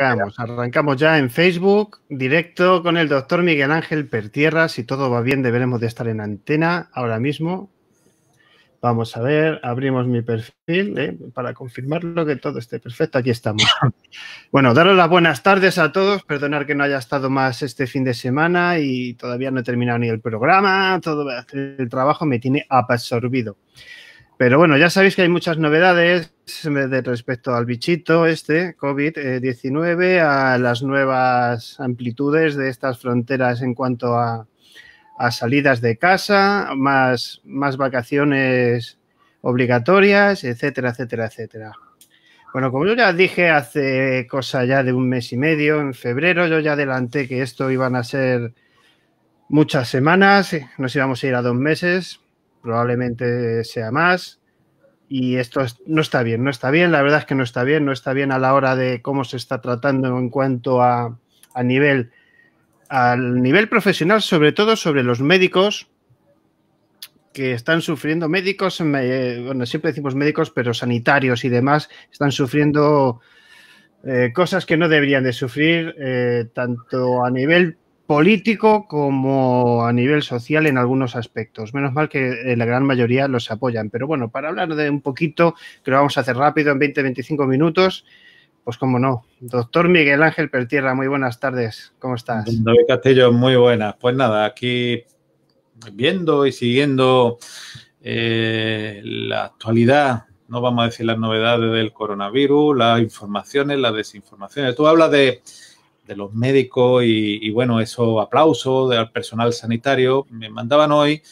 Arrancamos, ya en Facebook, directo con el doctor Miguel Ángel Pertierra. Si todo va bien, deberemos de estar en antena ahora mismo. Vamos a ver, abrimos mi perfil eh, para confirmarlo que todo esté perfecto. Aquí estamos. Bueno, daros las buenas tardes a todos. Perdonar que no haya estado más este fin de semana y todavía no he terminado ni el programa. Todo el trabajo me tiene absorbido. Pero bueno, ya sabéis que hay muchas novedades de respecto al bichito este, COVID-19, eh, a las nuevas amplitudes de estas fronteras en cuanto a, salidas de casa, más, más vacaciones obligatorias, etcétera, etcétera, etcétera. Bueno, como yo ya dije hace cosa ya de un mes y medio, en febrero yo ya adelanté que esto iban a ser muchas semanas, nos íbamos a ir a dos meses, probablemente sea más. Y esto no está bien, no está bien, la verdad es que no está bien, no está bien a la hora de cómo se está tratando en cuanto a, a nivel, al nivel profesional, sobre todo sobre los médicos que están sufriendo, médicos, eh, bueno, siempre decimos médicos, pero sanitarios y demás, están sufriendo eh, cosas que no deberían de sufrir, eh, tanto a nivel político como a nivel social en algunos aspectos. Menos mal que eh, la gran mayoría los apoyan. Pero bueno, para hablar de un poquito, que lo vamos a hacer rápido, en 20-25 minutos, pues cómo no. Doctor Miguel Ángel Pertierra, muy buenas tardes. ¿Cómo estás? David Castillo, muy buenas. Pues nada, aquí viendo y siguiendo eh, la actualidad no vamos a decir las novedades del coronavirus, las informaciones, las desinformaciones. Tú hablas de de los médicos y, bueno, esos aplausos del personal sanitario. Me mandaban hoy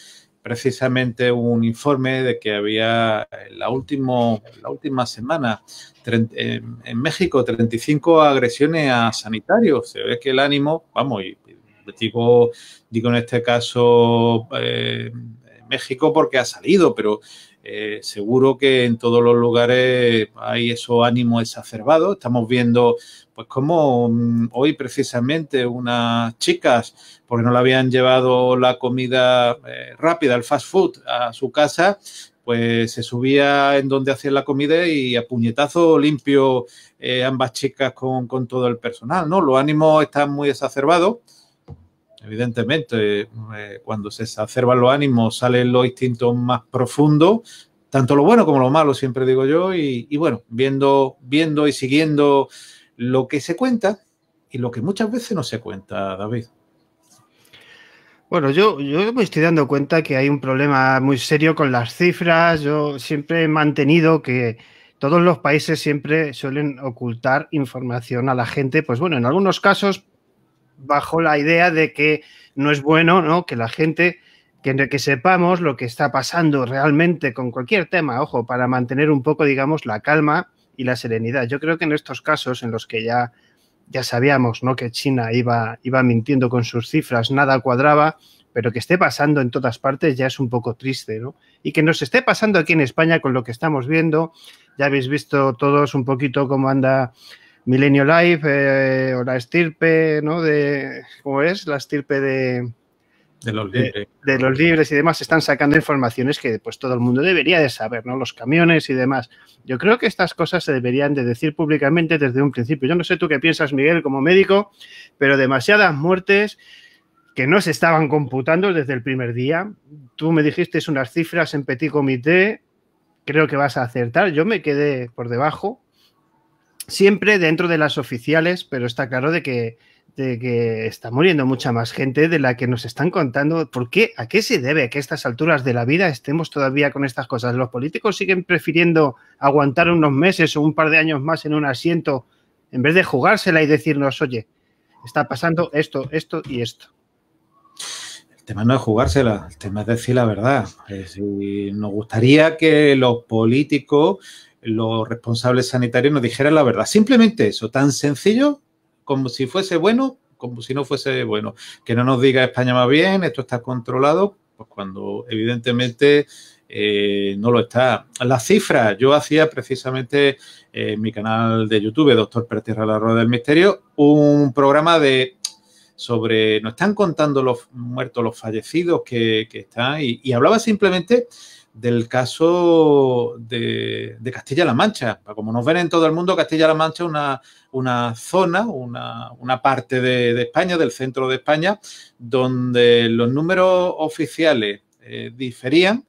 precisamente un informe de que había eh, la, último, la última semana en, México 35 agresiones a sanitarios. Se ve que el ánimo, vamos, y, digo, digo en este caso eh, México porque ha salido, pero eh, seguro que en todos los lugares hay eso ánimo exacerbado. Estamos viendo pues como mm, hoy precisamente unas chicas, porque no le habían llevado la comida eh, rápida, el fast food, a su casa, pues se subía en donde hacían la comida y a puñetazo limpio eh, ambas chicas con, todo el personal, ¿no? Los ánimos están muy exacerbados. Evidentemente, eh, cuando se exacerban los ánimos salen los instintos más profundos, tanto lo bueno como lo malo, siempre digo yo, y, y bueno, viendo, viendo y siguiendo lo que se cuenta y lo que muchas veces no se cuenta, David. Bueno, yo, yo me estoy dando cuenta que hay un problema muy serio con las cifras. Yo siempre he mantenido que todos los países siempre suelen ocultar información a la gente. Pues bueno, en algunos casos bajo la idea de que no es bueno ¿no? que la gente, que, que sepamos lo que está pasando realmente con cualquier tema, ojo, para mantener un poco, digamos, la calma y la serenidad. Yo creo que en estos casos en los que ya, ya sabíamos ¿no? que China iba, iba mintiendo con sus cifras, nada cuadraba, pero que esté pasando en todas partes ya es un poco triste, ¿no? Y que nos esté pasando aquí en España con lo que estamos viendo, ya habéis visto todos un poquito cómo anda Milenio Life eh, o la estirpe, ¿no? De, ¿Cómo es? La estirpe de de los libres. De, los libres y demás, están sacando informaciones que pues todo el mundo debería de saber, ¿no? Los camiones y demás. Yo creo que estas cosas se deberían de decir públicamente desde un principio. Yo no sé tú qué piensas, Miguel, como médico, pero demasiadas muertes que no se estaban computando desde el primer día. Tú me dijiste unas cifras en petit comité, creo que vas a acertar. Yo me quedé por debajo, siempre dentro de las oficiales, pero está claro de que de que está muriendo mucha más gente de la que nos están contando. ¿Por qué? ¿A qué se debe que a estas alturas de la vida estemos todavía con estas cosas? ¿Los políticos siguen prefiriendo aguantar unos meses o un par de años más en un asiento en vez de jugársela y decirnos, oye, está pasando esto, esto y esto? El tema no es jugársela, el tema es decir la verdad. nos gustaría que los políticos los responsables sanitarios nos dijeran la verdad. Simplemente eso, tan sencillo como si fuese bueno, como si no fuese bueno. Que no nos diga España más bien, esto está controlado, pues cuando evidentemente eh, no lo está. Las cifras, yo hacía precisamente eh, en mi canal de YouTube, Doctor Pertierra la Rueda del Misterio, un programa de sobre, nos están contando los muertos, los fallecidos que, están, y hablaba simplemente del caso de, Castilla-La Mancha. Como nos ven en todo el mundo, Castilla-La Mancha es una, una, zona, una, parte de, España, del centro de España, donde los números oficiales eh, diferían.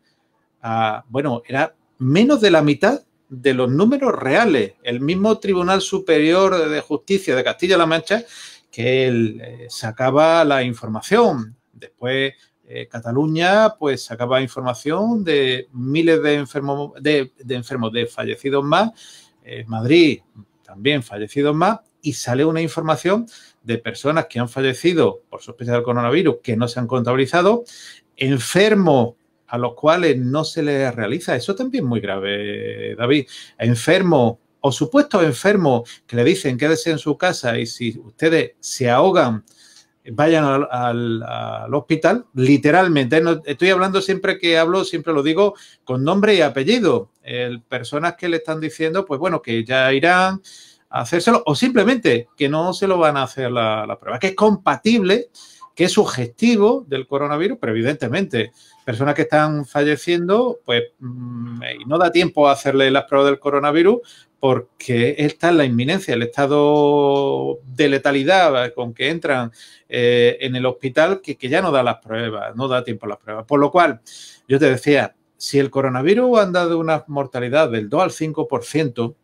bueno, era menos de la mitad de los números reales. El mismo Tribunal Superior de Justicia de Castilla-La Mancha que eh, sacaba la información. Después eh, Cataluña pues sacaba información de miles de enfermos, de, enfermos, de fallecidos más, Madrid también fallecidos más, y sale una información de personas que han fallecido por sospecha del coronavirus que no se han contabilizado, enfermos a los cuales no se les realiza, eso también es muy grave, David, enfermos o supuestos enfermos que le dicen quédese en su casa y si ustedes se ahogan, vayan al, hospital, literalmente. ¿eh? estoy hablando siempre que hablo, siempre lo digo con nombre y apellido. personas que le están diciendo, pues bueno, que ya irán a hacérselo o simplemente que no se lo van a hacer la, prueba, que es compatible, que es sugestivo del coronavirus, pero evidentemente personas que están falleciendo, pues mm, no da tiempo a hacerle las pruebas del coronavirus, porque esta es la inminencia, el estado de letalidad con que entran eh, en el hospital, que, ya no da las pruebas, no da tiempo a las pruebas. Por lo cual, yo te decía, si el coronavirus ha dado una mortalidad del 2 al 5%,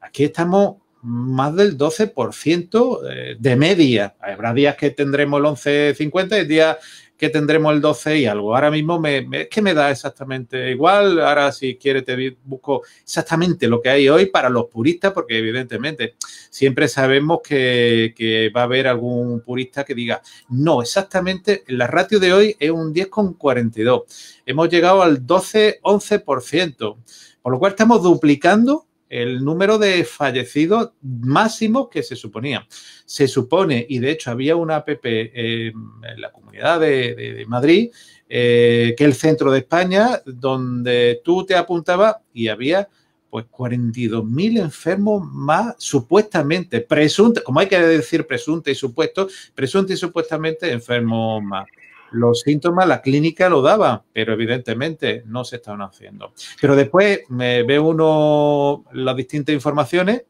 aquí estamos más del 12% eh, de media. Habrá días que tendremos el 11,50 y días que tendremos el 12 y algo. Ahora mismo me, es que me da exactamente igual. Ahora, si quiere, te busco exactamente lo que hay hoy para los puristas, porque evidentemente siempre sabemos que, que va a haber algún purista que diga, no, exactamente la ratio de hoy es un 10,42. Hemos llegado al 12-11%, por lo cual estamos duplicando el número de fallecidos máximo que se suponía. Se supone, y de hecho había una app eh, en la comunidad de, Madrid, eh, que el centro de España, donde tú te apuntabas y había pues 42.000 enfermos más supuestamente, presuntos, como hay que decir presunto y supuesto, presunto y supuestamente enfermos más los síntomas, la clínica lo daba, pero evidentemente no se estaban haciendo. Pero después me ve uno las distintas informaciones.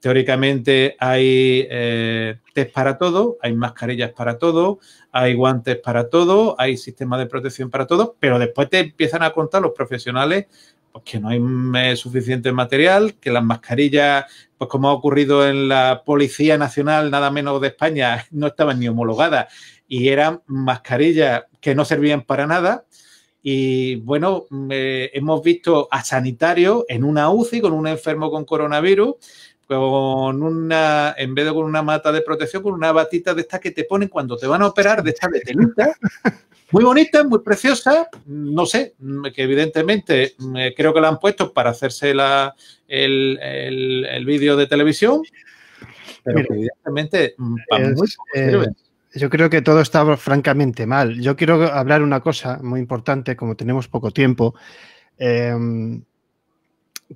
Teóricamente hay eh, test para todo, hay mascarillas para todo, hay guantes para todo, hay sistemas de protección para todo, pero después te empiezan a contar los profesionales pues que no hay suficiente material, que las mascarillas, pues como ha ocurrido en la Policía Nacional, nada menos de España, no estaban ni homologadas y eran mascarillas que no servían para nada. Y bueno, eh, hemos visto a sanitarios en una UCI con un enfermo con coronavirus con una, en vez de con una mata de protección, con una batita de estas que te ponen cuando te van a operar, de estas de telita. Muy bonita, muy preciosa, no sé, mm, que evidentemente mm, eh, creo que la han puesto para hacerse la, el, vídeo de televisión, pero evidentemente mm, pues, eh, Yo creo que todo está francamente mal. Yo quiero hablar una cosa muy importante, como tenemos poco tiempo. Eh,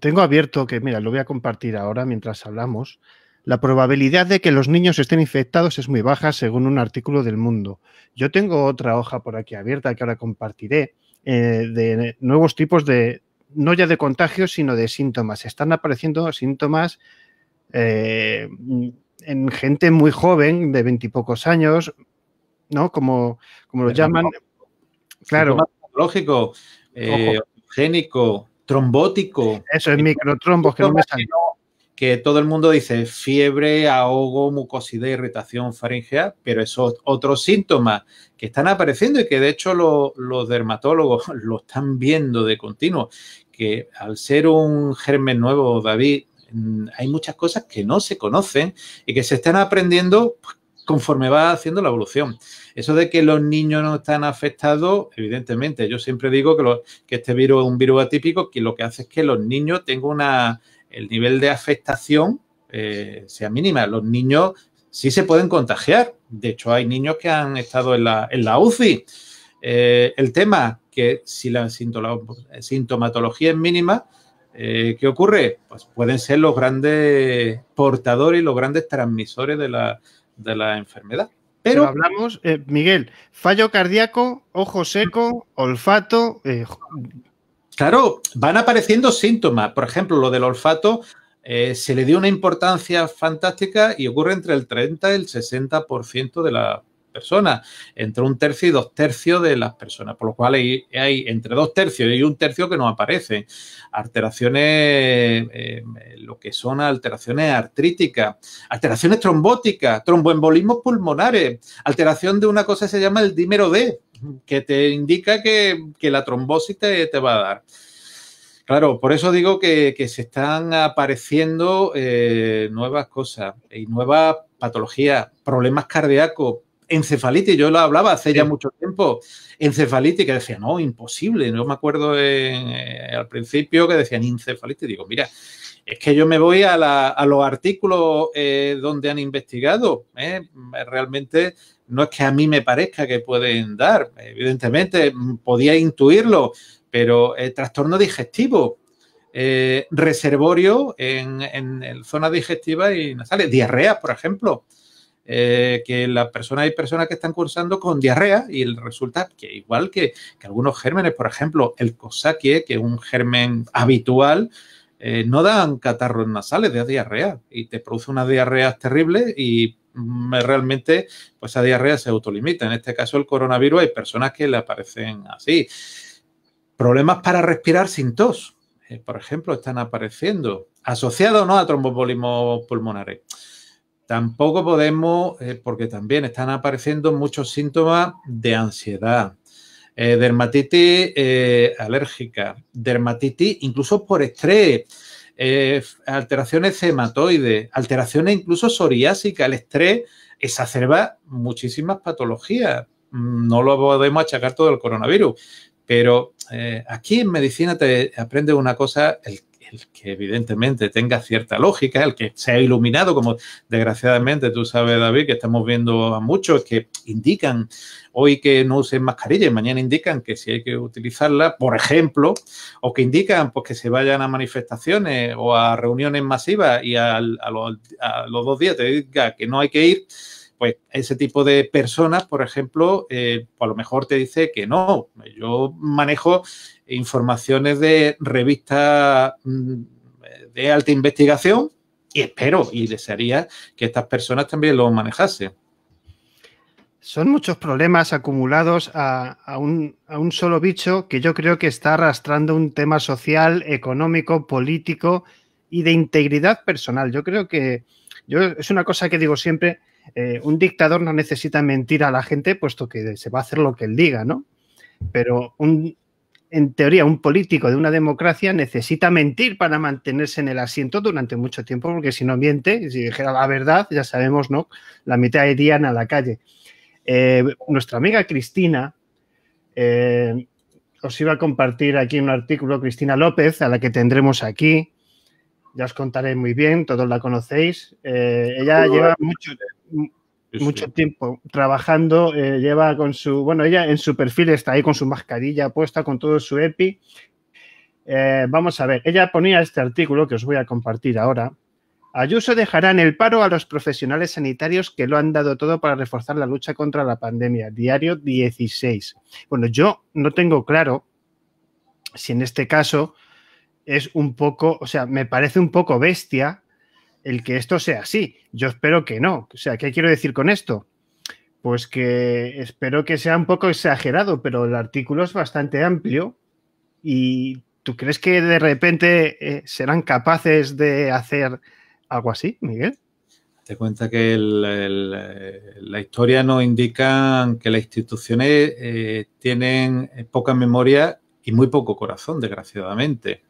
tengo abierto que, mira, lo voy a compartir ahora mientras hablamos. La probabilidad de que los niños estén infectados es muy baja según un artículo del mundo. Yo tengo otra hoja por aquí abierta que ahora compartiré eh, de nuevos tipos de, no ya de contagios, sino de síntomas. Están apareciendo síntomas eh, en gente muy joven, de veintipocos años, ¿no? Como, lo llaman. Claro. Lógico, eh, trombótico. Eso es microtrombos que no me Que todo el mundo dice fiebre, ahogo, mucosidad, irritación faringea, pero esos otros síntomas que están apareciendo y que de hecho los, dermatólogos lo están viendo de continuo, que al ser un germen nuevo, David, mm, hay muchas cosas que no se conocen y que se están aprendiendo pues, conforme va haciendo la evolución. Eso de que los niños no están afectados, evidentemente, yo siempre digo que, este virus es un virus atípico, que lo que hace es que los niños tengan una, el nivel de afectación eh, sea mínima. Los niños sí se pueden contagiar. De hecho, hay niños que han estado en la, UCI. Eh, el tema que si la sintomatología es mínima, eh, ¿qué ocurre? Pues pueden ser los grandes portadores y los grandes transmisores de la, de la enfermedad. Pero, hablamos, eh, Miguel, fallo cardíaco, ojo seco, olfato. Eh, claro, van apareciendo síntomas. Por ejemplo, lo del olfato eh, se le dio una importancia fantástica y ocurre entre el 30 y el 60% de, la, personas, entre un tercio y dos tercios de las personas, por lo cual hay, entre dos tercios y un tercio que no aparecen. Alteraciones, eh, eh, lo que son alteraciones artríticas, alteraciones trombóticas, tromboembolismos pulmonares, alteración de una cosa que se llama el dímero D, que te indica que, la trombosis te, va a dar. Claro, por eso digo que, se están apareciendo eh, nuevas cosas y nuevas patologías, problemas cardíacos, encefalitis, yo lo hablaba hace ya mucho tiempo, encefalitis, que decía, no, imposible, no me acuerdo eh, al principio que decían encefalitis, digo, mira, es que yo me voy a, los artículos eh, donde han investigado, eh, realmente no es que a mí me parezca que pueden dar, evidentemente mm, podía intuirlo, pero trastorno digestivo, reservorio en, en, digestiva zonas digestiva y nasales, diarrea, por ejemplo. Eh, que la persona hay personas que están cursando con diarrea y el resulta que igual que, algunos gérmenes, por ejemplo, el cosaque, que es un germen habitual, eh, no dan catarros nasales, de diarrea y te produce una diarrea terrible y mm, realmente pues esa diarrea se autolimita. En este caso el coronavirus hay personas que le aparecen así. Problemas para respirar sin tos, eh, por ejemplo, están apareciendo, asociados ¿no? a trombobolismo pulmonares Tampoco podemos, eh, porque también están apareciendo muchos síntomas de ansiedad, eh, dermatitis eh, alérgica, dermatitis incluso por estrés, alteraciones hematoides, alteraciones incluso psoriásicas. El estrés exacerba muchísimas patologías. Mm, no lo podemos achacar todo el coronavirus, pero aquí en medicina te aprendes una cosa, el el que evidentemente tenga cierta lógica, el que sea iluminado, como desgraciadamente tú sabes, David, que estamos viendo a muchos que indican hoy que no usen mascarilla y mañana indican que si hay que utilizarla, por ejemplo, o que indican pues, que se vayan a manifestaciones o a reuniones masivas y los, a los dos días te diga que no hay que ir pues ese tipo de personas, por ejemplo, eh, pues, a lo mejor te dice que no, yo manejo informaciones de revistas mm, de alta investigación y espero y desearía que estas personas también lo manejasen. Son muchos problemas acumulados a, un, a, un, solo bicho que yo creo que está arrastrando un tema social, económico, político y de integridad personal. Yo creo que yo, es una cosa que digo siempre, eh, un dictador no necesita mentir a la gente, puesto que se va a hacer lo que él diga, ¿no? Pero un, en teoría, un político de una democracia necesita mentir para mantenerse en el asiento durante mucho tiempo, porque si no miente, si dijera la verdad, ya sabemos, ¿no? La mitad irían a la calle. Eh, nuestra amiga Cristina, eh, os iba a compartir aquí un artículo, Cristina López, a la que tendremos aquí. Ya os contaré muy bien, todos la conocéis. ella lleva mucho, mucho tiempo trabajando, eh, lleva con su, bueno, ella en su perfil está ahí con su mascarilla puesta, con todo su EPI. Eh, vamos a ver, ella ponía este artículo que os voy a compartir ahora. Ayuso dejará en el paro a los profesionales sanitarios que lo han dado todo para reforzar la lucha contra la pandemia. Diario 16. Bueno, yo no tengo claro si en este caso es un poco, o sea, me parece un poco bestia el que esto sea así. Yo espero que no. O sea, ¿qué quiero decir con esto? Pues que espero que sea un poco exagerado, pero el artículo es bastante amplio y ¿tú crees que de repente eh, serán capaces de hacer algo así, Miguel? Te cuenta que eh, la historia nos indica que las instituciones eh, tienen poca memoria y muy poco corazón, desgraciadamente.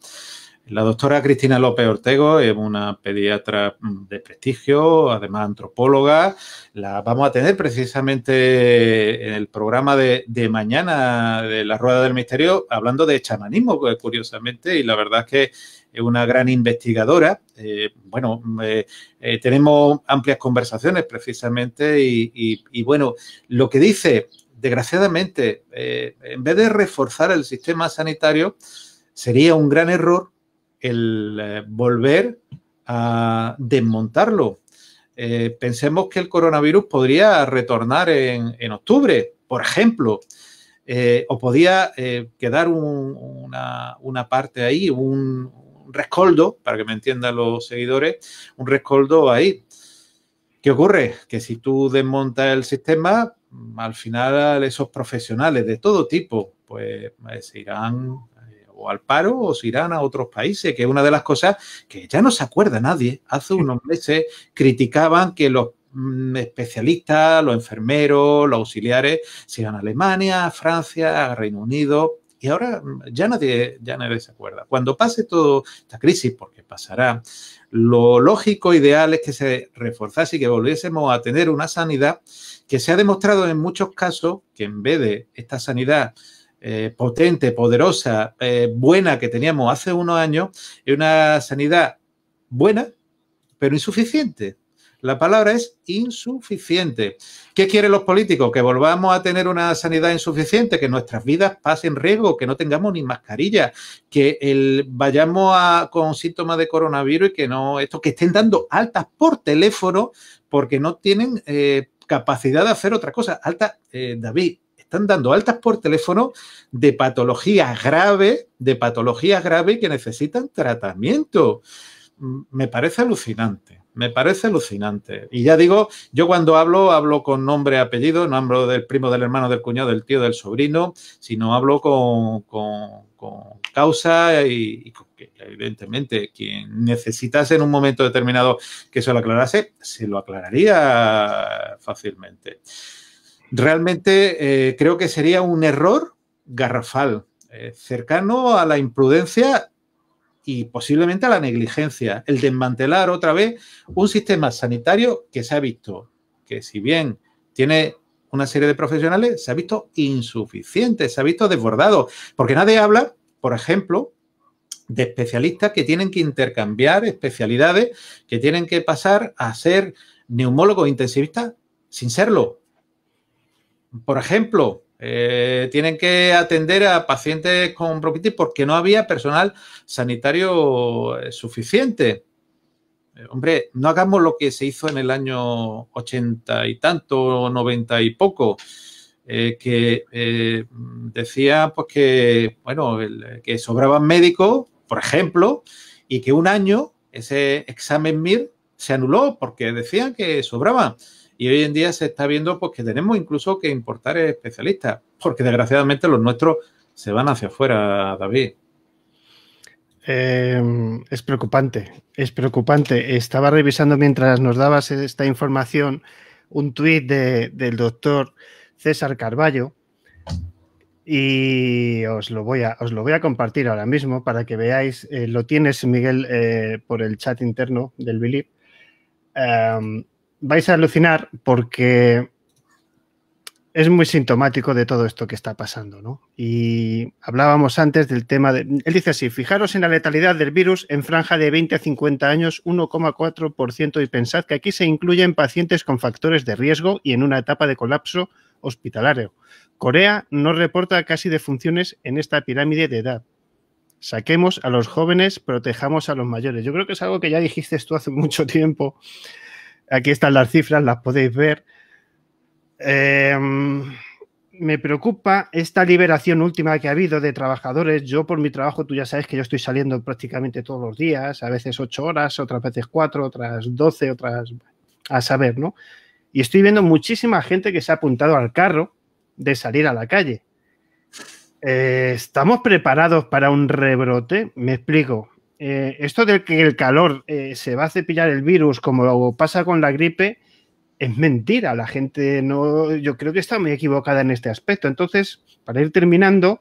La doctora Cristina López Ortego es una pediatra mm, de prestigio, además antropóloga. La vamos a tener precisamente en el programa de, mañana de la Rueda del Misterio, hablando de chamanismo, pues, curiosamente, y la verdad es que es una gran investigadora. Eh, bueno, eh, eh, tenemos amplias conversaciones precisamente y, bueno, lo que dice, desgraciadamente, en vez de reforzar el sistema sanitario, sería un gran error el eh, volver a desmontarlo. Eh, pensemos que el coronavirus podría retornar en, octubre, por ejemplo, eh, o podía quedar una, parte ahí, un, rescoldo, para que me entiendan los seguidores, un rescoldo ahí. ¿Qué ocurre? Que si tú desmontas el sistema, al final esos profesionales de todo tipo, pues se irán al paro o se irán a otros países, que es una de las cosas que ya no se acuerda nadie. Hace unos meses criticaban que los mm, especialistas, los enfermeros, los auxiliares se iban a Alemania, a Francia, a Reino Unido, y ahora mm, ya nadie, ya nadie se acuerda. Cuando pase toda esta crisis, porque pasará, lo lógico ideal es que se reforzase y que volviésemos a tener una sanidad que se ha demostrado en muchos casos que en vez de esta sanidad eh, potente, poderosa, eh, buena que teníamos hace unos años, es una sanidad buena, pero insuficiente. La palabra es insuficiente. ¿Qué quieren los políticos? Que volvamos a tener una sanidad insuficiente, que nuestras vidas pasen riesgo, que no tengamos ni mascarilla, que vayamos a, con síntomas de coronavirus y que no, esto, que estén dando altas por teléfono porque no tienen eh, capacidad de hacer otra cosa. Alta, David, están dando altas por teléfono de patologías graves, de patologías graves que necesitan tratamiento. Mm, me parece alucinante, me parece alucinante. Y ya digo, yo cuando hablo, hablo con nombre, apellido, no hablo del primo, del hermano, del cuñado, del tío, del sobrino, sino hablo con, causa y, evidentemente, quien necesitase en un momento determinado que se lo aclarase, se lo aclararía fácilmente realmente eh, creo que sería un error garrafal, eh, cercano a la imprudencia y posiblemente a la negligencia, el desmantelar otra vez un sistema sanitario que se ha visto, que si bien tiene una serie de profesionales, se ha visto insuficiente, se ha visto desbordado, porque nadie habla, por ejemplo, de especialistas que tienen que intercambiar especialidades, que tienen que pasar a ser neumólogos intensivistas sin serlo, por ejemplo, eh, tienen que atender a pacientes con bronquitis porque no había personal sanitario eh, suficiente. Eh, hombre, no hagamos lo que se hizo en el año ochenta y tanto, noventa y poco, que decía pues que, bueno, que sobraban médicos, por ejemplo, y que un año ese examen MIR se anuló porque decían que sobraban. Y hoy en día se está viendo porque que tenemos incluso que importar especialistas, porque desgraciadamente los nuestros se van hacia afuera, David. Em, es preocupante, es preocupante. Estaba revisando mientras nos dabas esta información un tuit de, del doctor César Carballo y os lo, voy a, os lo voy a compartir ahora mismo para que veáis. Eh, lo tienes, Miguel, eh, por el chat interno del Billy. Em, vais a alucinar porque es muy sintomático de todo esto que está pasando, ¿no? Y hablábamos antes del tema de... Él dice así, fijaros en la letalidad del virus en franja de 20 a 50 años, 1,4%, y pensad que aquí se incluyen pacientes con factores de riesgo y en una etapa de colapso hospitalario. Corea no reporta casi defunciones en esta pirámide de edad. Saquemos a los jóvenes, protejamos a los mayores. Yo creo que es algo que ya dijiste tú hace mucho tiempo, Aquí están las cifras, las podéis ver. Em, me preocupa esta liberación última que ha habido de trabajadores. Yo por mi trabajo, tú ya sabes que yo estoy saliendo prácticamente todos los días, a veces ocho horas, otras veces cuatro, otras doce, otras a saber, ¿no? Y estoy viendo muchísima gente que se ha apuntado al carro de salir a la calle. Eh, ¿Estamos preparados para un rebrote? Me explico. Eh, esto de que el calor eh, se va a cepillar el virus como pasa con la gripe, es mentira. La gente no, yo creo que está muy equivocada en este aspecto. Entonces, para ir terminando,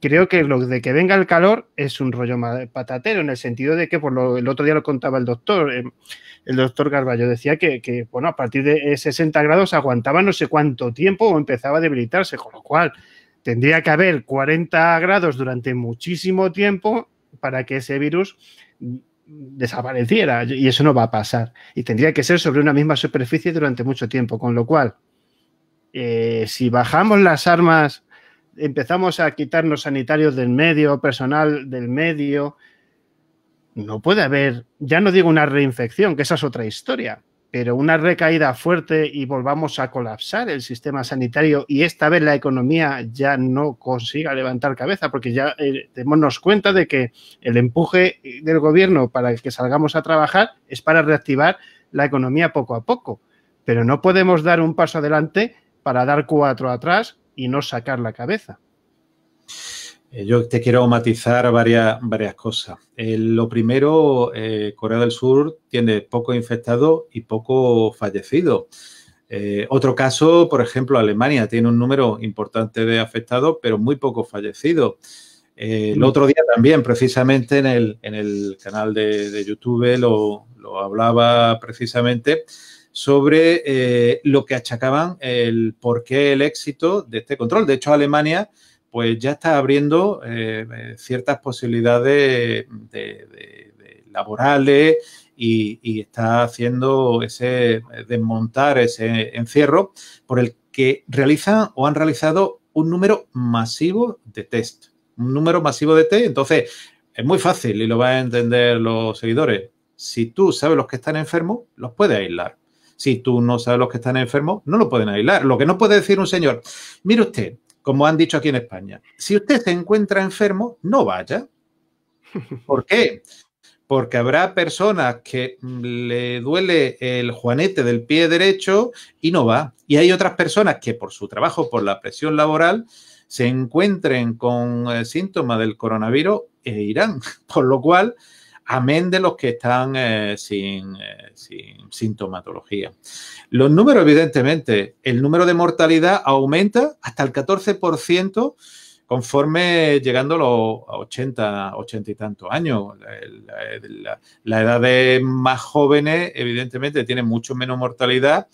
creo que lo de que venga el calor es un rollo patatero, en el sentido de que por lo, el otro día lo contaba el doctor, eh, el doctor Garballo decía que, bueno, a partir de 60 grados aguantaba no sé cuánto tiempo o empezaba a debilitarse, con lo cual tendría que haber 40 grados durante muchísimo tiempo para que ese virus desapareciera y eso no va a pasar. Y tendría que ser sobre una misma superficie durante mucho tiempo, con lo cual, eh, si bajamos las armas, empezamos a quitarnos sanitarios del medio, personal del medio, no puede haber, ya no digo una reinfección, que esa es otra historia, pero una recaída fuerte y volvamos a colapsar el sistema sanitario y esta vez la economía ya no consiga levantar cabeza, porque ya tenemos eh, cuenta de que el empuje del gobierno para que salgamos a trabajar es para reactivar la economía poco a poco, pero no podemos dar un paso adelante para dar cuatro atrás y no sacar la cabeza. Eh, yo te quiero matizar varias, varias cosas. Eh, lo primero, eh, Corea del Sur tiene poco infectado y poco fallecido. otro caso, por ejemplo, Alemania tiene un número importante de afectados, pero muy poco fallecidos. el mm. otro día también, precisamente en el, canal de, YouTube, lo, hablaba precisamente sobre lo que achacaban el por qué el éxito de este control. De hecho, Alemania pues ya está abriendo eh, eh, ciertas posibilidades laborales y, y, está haciendo ese eh, desmontar ese encierro por el que realizan o han realizado un número masivo de test. Un número masivo de test. Entonces, es muy fácil y lo van a entender los seguidores. Si tú sabes los que están enfermos, los puedes aislar. Si tú no sabes los que están enfermos, no lo pueden aislar. Lo que no puede decir un señor, mire usted, como han dicho aquí en España. Si usted se encuentra enfermo, no vaya. ¿Por qué? Porque habrá personas que mm, le duele el juanete del pie derecho y no va. Y hay otras personas que por su trabajo, por la presión laboral, se encuentren con eh, síntomas del coronavirus e irán. Por lo cual, amén de los que están eh, eh, sin sintomatología. Los números, evidentemente, el número de mortalidad aumenta hasta el 14% conforme llegando a los 80, 80 y tantos años. La, edad de más jóvenes, evidentemente, tiene mucho menos mortalidad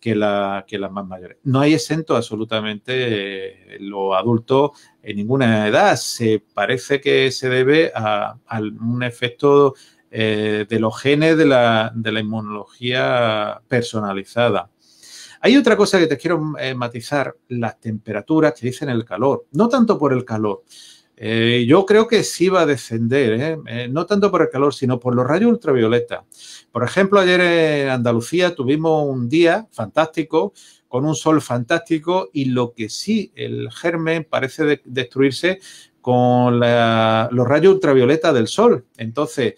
que, la, que las más mayores. No hay exento absolutamente eh, los adultos en ninguna edad. Se parece que se debe a, a un efecto eh, de los genes de la, inmunología personalizada. Hay otra cosa que te quiero eh, matizar, las temperaturas que dicen el calor, no tanto por el calor. Eh, yo creo que sí va a descender, no tanto por el calor, sino por los rayos ultravioleta. Por ejemplo, ayer en Andalucía tuvimos un día fantástico, con un sol fantástico y lo que sí, el germen parece destruirse con los rayos ultravioleta del sol. Entonces,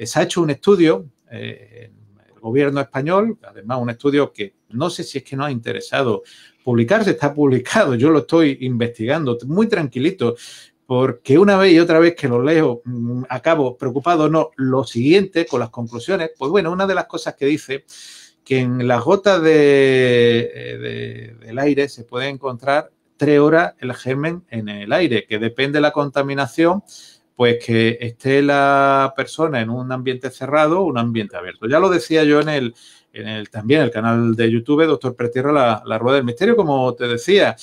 eh, se ha hecho un estudio, eh, en el gobierno español, además un estudio que no sé si es que no ha interesado publicarse, está publicado, yo lo estoy investigando muy tranquilito, porque una vez y otra vez que lo leo, mm, acabo preocupado no. Lo siguiente, con las conclusiones, pues bueno, una de las cosas que dice que en las gotas eh, de, del aire se puede encontrar tres horas el germen en el aire, que depende de la contaminación, pues que esté la persona en un ambiente cerrado un ambiente abierto. Ya lo decía yo en el, en el también el canal de YouTube, Doctor Pretierra, la, Rueda del Misterio, como te decía,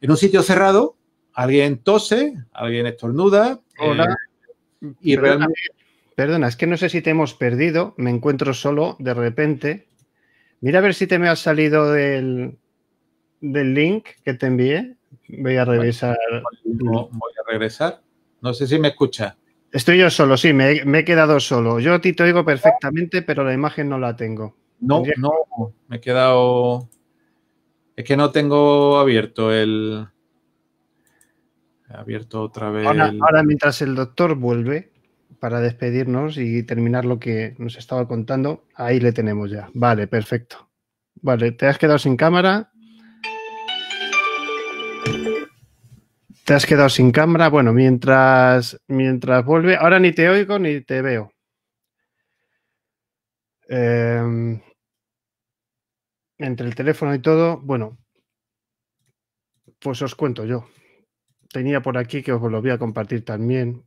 en un sitio cerrado, alguien tose, alguien estornuda, eh, Hola. perdona, es que no sé si te hemos perdido, me encuentro solo de repente. Mira a ver si te me ha salido del, link que te envié. Voy a revisar. Voy a regresar. No sé si me escucha. Estoy yo solo, sí, me, he quedado solo. Yo a ti te oigo perfectamente, pero la imagen no la tengo. No, no, me he quedado. Es que no tengo abierto el. He abierto otra vez. ahora, mientras el doctor vuelve para despedirnos y terminar lo que nos estaba contando, ahí le tenemos ya. Vale, perfecto. Vale, te has quedado sin cámara Te has quedado sin cámara. Bueno, mientras, mientras vuelve, ahora ni te oigo ni te veo. Em, entre el teléfono y todo, bueno, pues os cuento yo. Tenía por aquí que os lo voy a compartir también.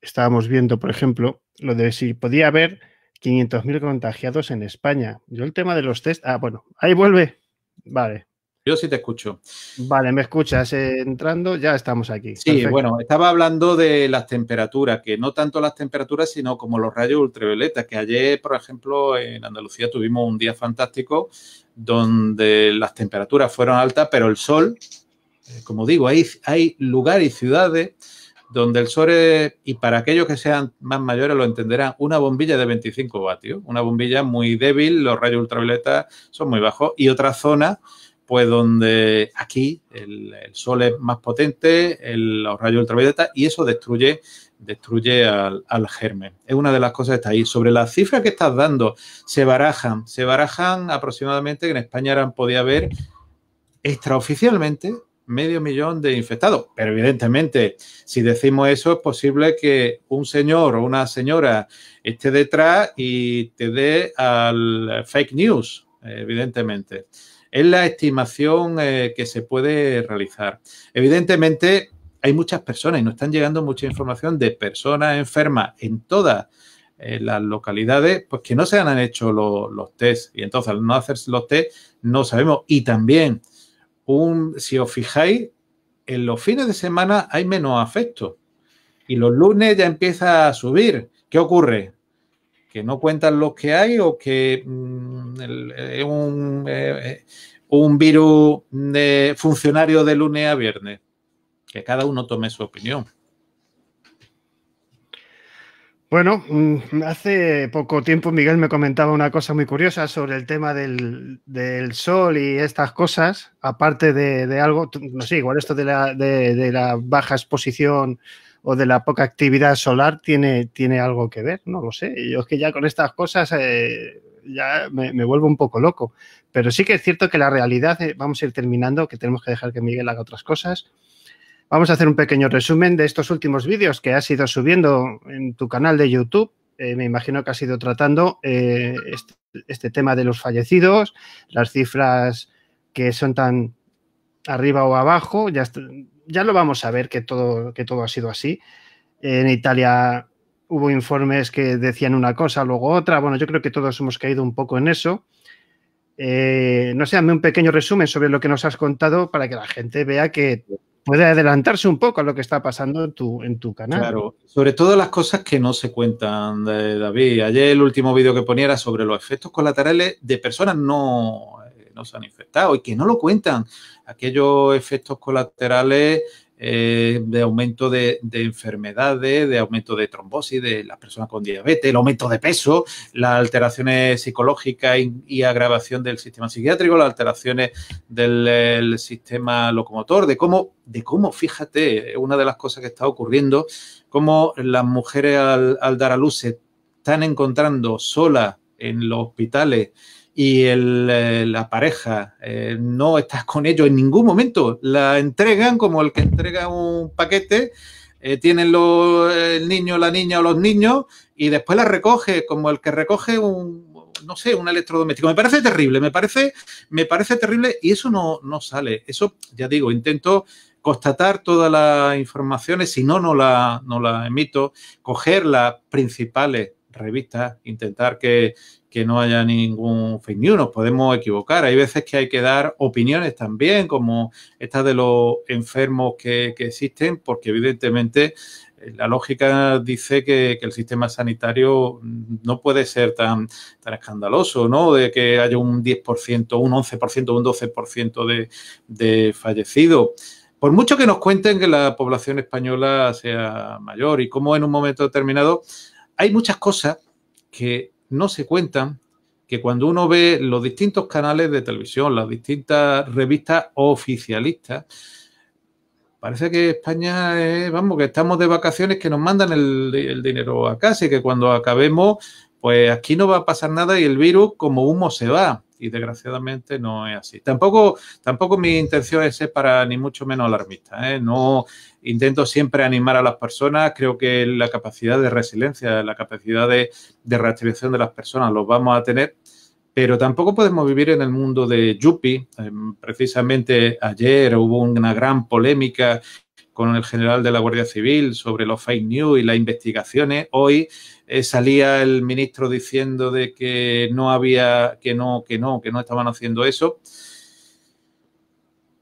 Estábamos viendo, por ejemplo, lo de si podía haber 500.000 contagiados en España. Yo el tema de los test. Ah, bueno, ahí vuelve. Vale. Yo sí te escucho. Vale, me escuchas eh, entrando, ya estamos aquí. Sí, bueno, estaba hablando de las temperaturas, que no tanto las temperaturas, sino como los rayos ultravioletas, que ayer, por ejemplo, en Andalucía tuvimos un día fantástico donde las temperaturas fueron altas, pero el sol, eh, como digo, hay, hay lugares y ciudades donde el sol es, y para aquellos que sean más mayores lo entenderán, una bombilla de 25 vatios, una bombilla muy débil, los rayos ultravioletas son muy bajos y otras zonas pues donde aquí el, sol es más potente, el, los rayos ultravioleta, y eso destruye, destruye al, germen. Es una de las cosas que está ahí. Sobre las cifras que estás dando, se barajan, se barajan aproximadamente que en España han podía haber extraoficialmente medio millón de infectados. Pero evidentemente, si decimos eso, es posible que un señor o una señora esté detrás y te dé al fake news, evidentemente. Es la estimación eh, que se puede realizar. Evidentemente, hay muchas personas y nos están llegando mucha información de personas enfermas en todas eh, las localidades, pues que no se han hecho los test. Y entonces, al no hacerse los test, no sabemos. Y también, un, si os fijáis, en los fines de semana hay menos afecto. Y los lunes ya empieza a subir. ¿Qué ocurre? no cuentan lo que hay o que mm, eh, eh, un, virus de eh, funcionario de lunes a viernes. Que cada uno tome su opinión. Bueno, mm, hace poco tiempo Miguel me comentaba una cosa muy curiosa sobre el tema del, sol y estas cosas, aparte de, algo, no sé, igual esto de la, de la baja exposición o de la poca actividad solar tiene, tiene algo que ver, no lo sé. Yo es que ya con estas cosas eh, ya me, vuelvo un poco loco. Pero sí que es cierto que la realidad, eh, vamos a ir terminando, que tenemos que dejar que Miguel haga otras cosas. Vamos a hacer un pequeño resumen de estos últimos vídeos que has ido subiendo en tu canal de YouTube. Eh, me imagino que has ido tratando este, este, tema de los fallecidos, las cifras que son tan arriba o abajo. Ya ya lo vamos a ver que todo, que todo ha sido así. En Italia hubo informes que decían una cosa, luego otra. Bueno, yo creo que todos hemos caído un poco en eso. Eh, no sé, dame un pequeño resumen sobre lo que nos has contado para que la gente vea que puede adelantarse un poco a lo que está pasando en tu, en tu canal. Claro, sobre todo las cosas que no se cuentan, eh, David. Ayer el último vídeo que ponía era sobre los efectos colaterales de personas no se han infectado y que no lo cuentan. Aquellos efectos colaterales eh, de aumento de, enfermedades, de aumento de trombosis de las personas con diabetes, el aumento de peso, las alteraciones psicológicas y, agravación del sistema psiquiátrico, las alteraciones del sistema locomotor, de cómo, de cómo, fíjate, una de las cosas que está ocurriendo, cómo las mujeres al, al dar a luz se están encontrando solas en los hospitales y el, eh, la pareja eh, no está con ellos en ningún momento. La entregan como el que entrega un paquete, eh, tienen los, el niño, la niña o los niños y después la recoge como el que recoge un, no sé, un electrodoméstico. Me parece terrible, me parece, me parece terrible y eso no, sale. Eso, ya digo, intento constatar todas las informaciones, si no, no la, no la emito, coger las principales revistas, intentar que, no haya ningún fake news, nos podemos equivocar. Hay veces que hay que dar opiniones también, como esta de los enfermos que, existen, porque evidentemente eh, la lógica dice que, el sistema sanitario no puede ser tan, tan escandaloso, ¿no? De que haya un 10%, un 11%, un 12% de, de fallecidos. Por mucho que nos cuenten que la población española sea mayor y cómo en un momento determinado hay muchas cosas que no se cuentan, que cuando uno ve los distintos canales de televisión, las distintas revistas oficialistas, parece que España vamos, que estamos de vacaciones, que nos mandan el, el dinero a casa y que cuando acabemos, pues aquí no va a pasar nada y el virus como humo se va y desgraciadamente no es así. Tampoco, tampoco mi intención es para ni mucho menos alarmista. ¿eh? No intento siempre animar a las personas. Creo que la capacidad de resiliencia, la capacidad de, de reactivación de las personas los vamos a tener pero tampoco podemos vivir en el mundo de Yuppie. Em, precisamente ayer hubo una gran polémica con el general de la Guardia Civil sobre los fake news y las investigaciones. Hoy eh, salía el ministro diciendo de que no había, que no, que no, que no estaban haciendo eso.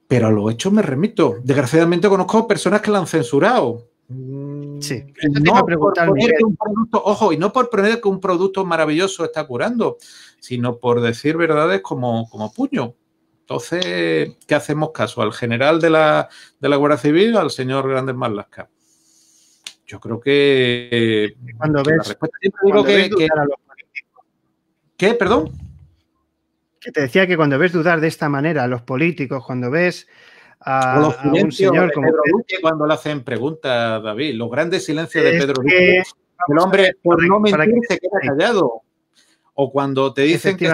Pero a los hechos me remito. Desgraciadamente conozco personas que la han censurado. Mm, sí. No un producto, ojo, y no por poner que un producto maravilloso está curando, sino por decir verdades como, como puño. Entonces, ¿qué hacemos caso? ¿Al general de la, de la Guardia Civil o al señor Grandes Malasca? Yo creo que. Cuando ves. que, ¿Qué? ¿Perdón? Que te decía que cuando ves dudar de esta manera a los políticos, cuando ves a, un señor como. Pedro Luque, cuando le hacen preguntas, David, los grandes silencios de Pedro Luque. El hombre, por no mentir, se queda callado. O cuando te dicen que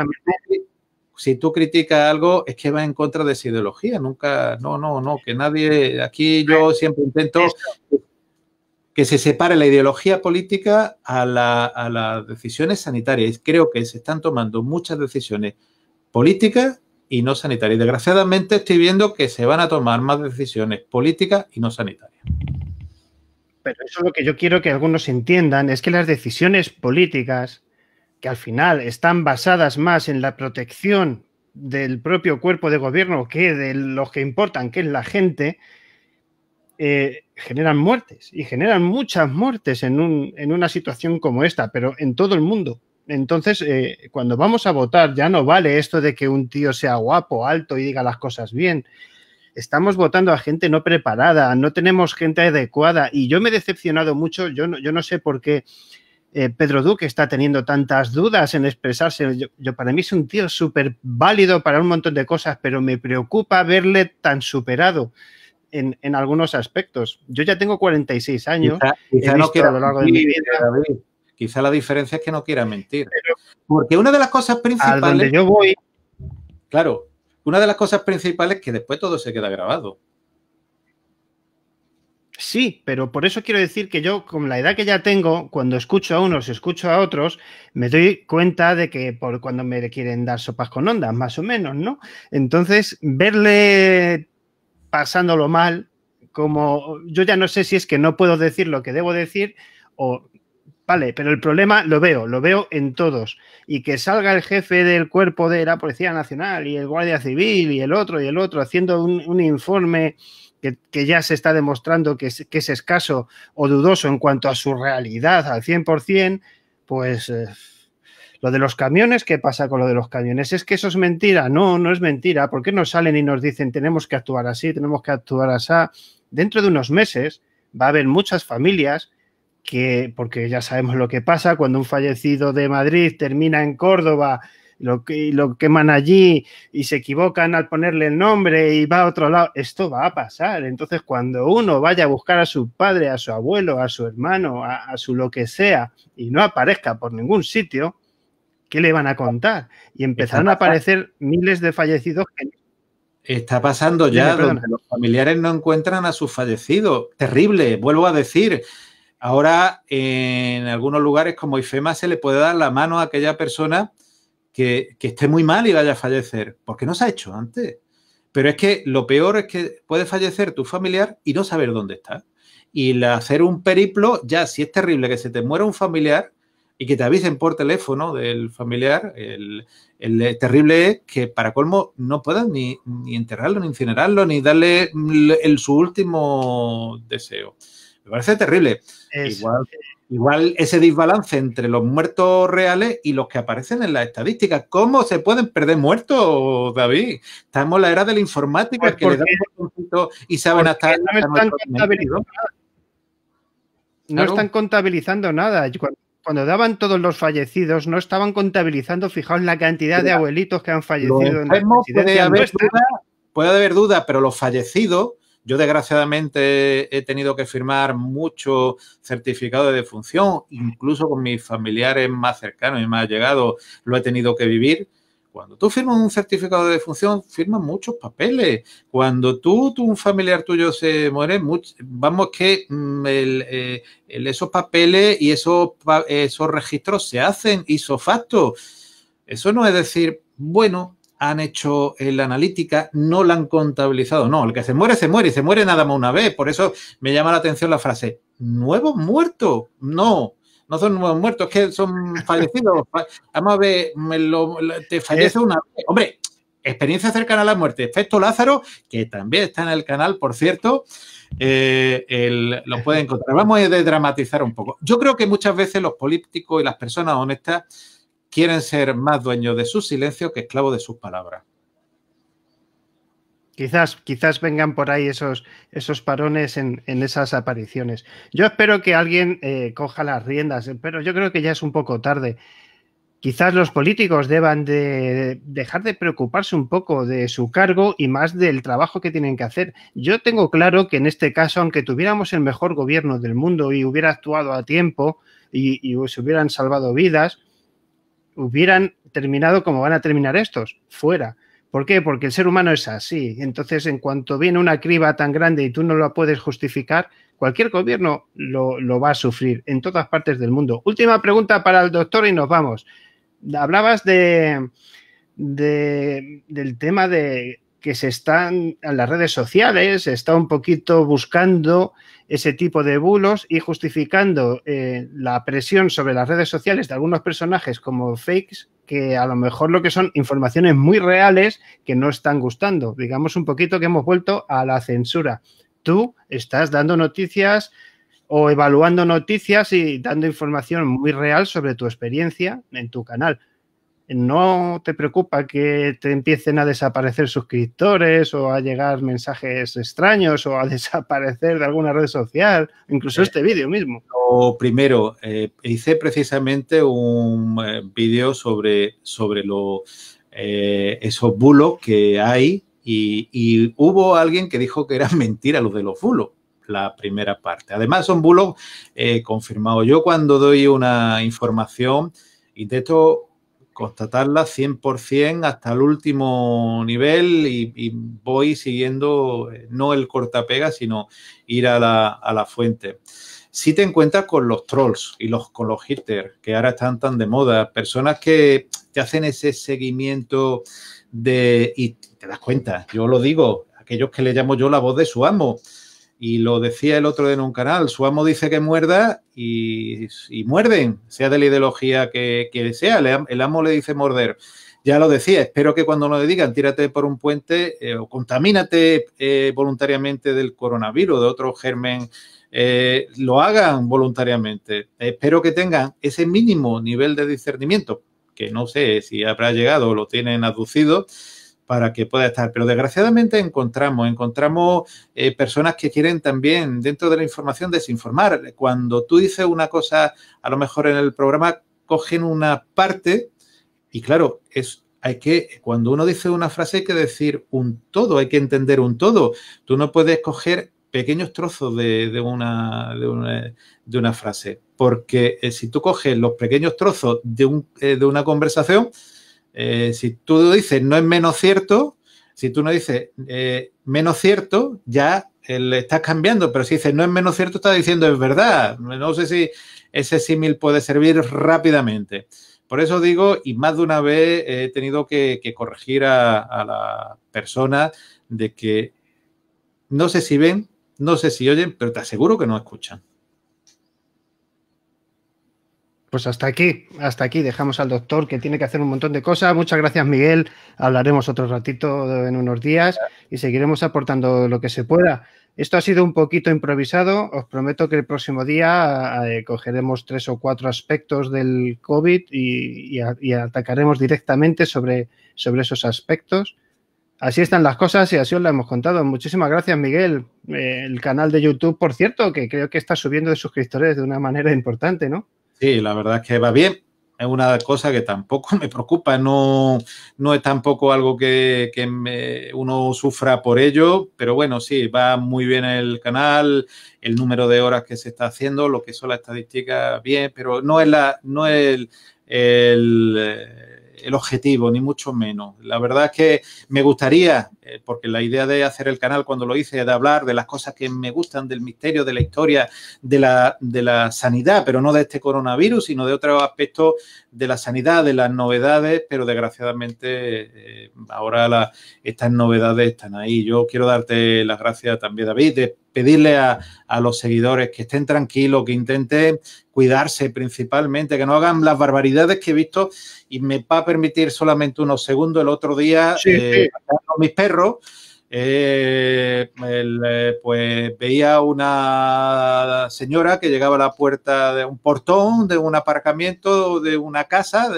si tú criticas algo, es que va en contra de esa ideología. Nunca, no, no, no, que nadie, aquí yo siempre intento que se separe la ideología política a, a las decisiones sanitarias. Creo que se están tomando muchas decisiones políticas y no sanitarias. Desgraciadamente estoy viendo que se van a tomar más decisiones políticas y no sanitarias. Pero eso es lo que yo quiero que algunos entiendan, es que las decisiones políticas que al final están basadas más en la protección del propio cuerpo de gobierno que de los que importan, que es la gente, eh, generan muertes y generan muchas muertes en, una situación como esta, pero en todo el mundo. Entonces, eh, cuando vamos a votar, ya no vale esto de que un tío sea guapo, alto y diga las cosas bien. Estamos votando a gente no preparada, no tenemos gente adecuada y yo me he decepcionado mucho, yo yo no sé por qué eh, Pedro Duque está teniendo tantas dudas en expresarse. Yo, para mí es un tío súper válido para un montón de cosas, pero me preocupa verle tan superado en, algunos aspectos. Yo ya tengo 46 años. Quizá, la diferencia es que no quiera mentir. Porque una de las cosas principales. yo voy. Claro, una de las cosas principales es que después todo se queda grabado. Sí, pero por eso quiero decir que yo, con la edad que ya tengo, cuando escucho a unos y escucho a otros, me doy cuenta de que por cuando me quieren dar sopas con ondas, más o menos, ¿no? Entonces, verle pasándolo mal, como yo ya no sé si es que no puedo decir lo que debo decir o Vale, pero el problema lo veo, lo veo en todos. Y que salga el jefe del cuerpo de la Policía Nacional y el Guardia Civil y el otro y el otro haciendo un informe que, ya se está demostrando que es, escaso o dudoso en cuanto a su realidad al 100%, pues eh, lo de los camiones, ¿qué pasa con lo de los camiones? Es que eso es mentira, no, no es mentira. ¿Por qué nos salen y nos dicen tenemos que actuar así, tenemos que actuar así? Dentro de unos meses va a haber muchas familias que, porque ya sabemos lo que pasa, cuando un fallecido de Madrid termina en Córdoba, lo que, lo queman allí y se equivocan al ponerle el nombre y va a otro lado. Esto va a pasar. Entonces, cuando uno vaya a buscar a su padre, a su abuelo, a su hermano, a, su lo que sea y no aparezca por ningún sitio, ¿qué le van a contar? Y empezaron a aparecer miles de fallecidos Está pasando ya, donde los familiares no encuentran a sus fallecidos. Terrible, vuelvo a decir. Ahora, en algunos lugares como IFEMA, se le puede dar la mano a aquella persona que, esté muy mal y vaya a fallecer, porque no se ha hecho antes. Pero es que lo peor es que puede fallecer tu familiar y no saber dónde está. Y la, hacer un periplo, ya si es terrible que se te muera un familiar y que te avisen por teléfono del familiar, el, terrible es que para colmo no puedas ni, enterrarlo, ni incinerarlo, ni darle el, su último deseo. Me parece terrible. Igual, igual ese desbalance entre los muertos reales y los que aparecen en las estadísticas. ¿Cómo se pueden perder muertos, David? Estamos en la era de la informática pues que le un y saben hasta... No están, contabilizando nada. Cuando, daban todos los fallecidos, no estaban contabilizando, fijaos la cantidad de abuelitos que han fallecido. puede, haber duda, puede haber duda, pero los fallecidos yo desgraciadamente he tenido que firmar muchos certificados de defunción, incluso con mis familiares más cercanos y más llegados, lo he tenido que vivir. Cuando tú firmas un certificado de defunción, firmas muchos papeles. Cuando tú, un familiar tuyo se muere, vamos que mm, eh, esos papeles y esos, esos registros se hacen y facto. Eso no es decir, bueno, han hecho la analítica no la han contabilizado. No, el que se muere, se muere y se muere nada más una vez. Por eso me llama la atención la frase, nuevos muertos. No, no son nuevos muertos, es que son fallecidos. Vamos a ver, te fallece una vez. Hombre, experiencia cercana a la muerte. Efecto Lázaro, que también está en el canal, por cierto, eh, lo puede encontrar. Vamos a dramatizar un poco. Yo creo que muchas veces los políticos y las personas honestas quieren ser más dueños de su silencio que esclavos de sus palabras. Quizás, quizás vengan por ahí esos, esos parones en, esas apariciones. Yo espero que alguien eh, coja las riendas, pero yo creo que ya es un poco tarde. Quizás los políticos deban de dejar de preocuparse un poco de su cargo y más del trabajo que tienen que hacer. Yo tengo claro que en este caso, aunque tuviéramos el mejor gobierno del mundo y hubiera actuado a tiempo y, y se hubieran salvado vidas, hubieran terminado como van a terminar estos, fuera. ¿Por qué? Porque el ser humano es así. Entonces, en cuanto viene una criba tan grande y tú no lo puedes justificar, cualquier gobierno lo, va a sufrir en todas partes del mundo. Última pregunta para el doctor y nos vamos. Hablabas de, de del tema de que se están en las redes sociales, está un poquito buscando ese tipo de bulos y justificando eh, la presión sobre las redes sociales de algunos personajes como fakes, que a lo mejor lo que son informaciones muy reales que no están gustando. Digamos un poquito que hemos vuelto a la censura. Tú estás dando noticias o evaluando noticias y dando información muy real sobre tu experiencia en tu canal no te preocupa que te empiecen a desaparecer suscriptores o a llegar mensajes extraños o a desaparecer de alguna red social, incluso eh, este vídeo mismo. Lo primero, eh, hice precisamente un eh, vídeo sobre, sobre lo, esos bulos que hay y, hubo alguien que dijo que eran mentira los de los bulos la primera parte. Además, son bulos confirmados. Yo cuando doy una información, intento constatarla 100% hasta el último nivel y, voy siguiendo eh, no el cortapega, sino ir a la, a la fuente. Si te encuentras con los trolls y los, con los hitters, que ahora están tan de moda, personas que te hacen ese seguimiento de... y te das cuenta, yo lo digo, aquellos que le llamo yo la voz de su amo, y lo decía el otro en un canal, su amo dice que muerda y, muerden, sea de la ideología que, sea, el amo le dice morder ya lo decía, espero que cuando nos digan tírate por un puente eh, o contamínate eh, voluntariamente del coronavirus, de otro germen, eh, lo hagan voluntariamente. Espero que tengan ese mínimo nivel de discernimiento, que no sé si habrá llegado o lo tienen aducido, para que pueda estar. Pero desgraciadamente encontramos, encontramos eh, personas que quieren también, dentro de la información, desinformar. Cuando tú dices una cosa, a lo mejor en el programa cogen una parte y claro, es hay que, cuando uno dice una frase hay que decir un todo, hay que entender un todo. Tú no puedes coger pequeños trozos de, una, de, una, de una, frase, porque eh, si tú coges los pequeños trozos de, un, eh, de una conversación, eh, si tú dices no es menos cierto, si tú no dices eh, menos cierto, ya eh, le estás cambiando, pero si dices no es menos cierto, estás diciendo es verdad. No sé si ese símil puede servir rápidamente. Por eso digo, y más de una vez he tenido que, corregir a la persona de que no sé si ven, no sé si oyen, pero te aseguro que no escuchan. Pues hasta aquí, hasta aquí dejamos al doctor que tiene que hacer un montón de cosas. Muchas gracias, Miguel. Hablaremos otro ratito en unos días y seguiremos aportando lo que se pueda. Esto ha sido un poquito improvisado. Os prometo que el próximo día eh, cogeremos tres o cuatro aspectos del COVID y, atacaremos directamente sobre, sobre esos aspectos así están las cosas y así os las hemos contado. Muchísimas gracias, Miguel. Eh, el canal de YouTube, por cierto, que creo que está subiendo de suscriptores de una manera importante, ¿no? Sí, la verdad es que va bien. Es una cosa que tampoco me preocupa, no, no es tampoco algo que, me, uno sufra por ello, pero bueno, sí, va muy bien el canal, el número de horas que se está haciendo, lo que son las estadísticas, bien, pero no es, la, no es el el objetivo, ni mucho menos. La verdad es que me gustaría, eh, porque la idea de hacer el canal cuando lo hice, de hablar de las cosas que me gustan, del misterio, de la historia, de la, sanidad, pero no de este coronavirus, sino de otros aspectos de la sanidad, de las novedades, pero desgraciadamente eh, ahora estas novedades están ahí. Yo quiero darte las gracias también, David, de, pedirle a, los seguidores que estén tranquilos, que intenten cuidarse principalmente, que no hagan las barbaridades que he visto y me va a permitir solamente unos segundos el otro día eh, mis perros. Eh, eh, pues veía una señora que llegaba a la puerta de un portón, de un aparcamiento, de una casa,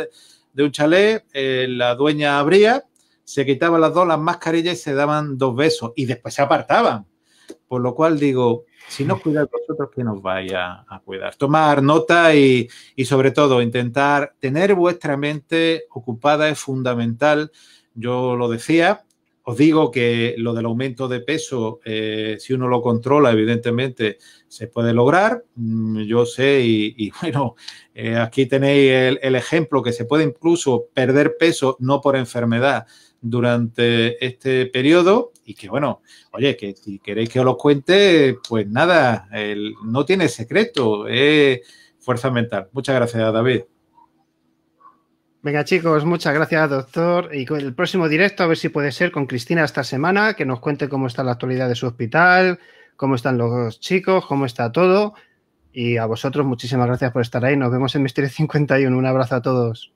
de, un chalet, la dueña abría, se quitaba las dos las mascarillas y se daban dos besos y después se apartaban. Por lo cual digo, si no cuidáis vosotros, que nos vaya a cuidar? Tomar nota y, sobre todo intentar tener vuestra mente ocupada es fundamental. Yo lo decía, os digo que lo del aumento de peso, eh, si uno lo controla, evidentemente se puede lograr. Mm, yo sé y, bueno, eh, aquí tenéis el ejemplo que se puede incluso perder peso no por enfermedad, durante este periodo y que bueno, oye, que si queréis que os lo cuente, pues nada, no tiene secreto, es fuerza mental. Muchas gracias, David. Venga chicos, muchas gracias doctor. Y con el próximo directo, a ver si puede ser con Cristina esta semana, que nos cuente cómo está la actualidad de su hospital, cómo están los chicos, cómo está todo. Y a vosotros, muchísimas gracias por estar ahí. Nos vemos en Misterio 51. Un abrazo a todos.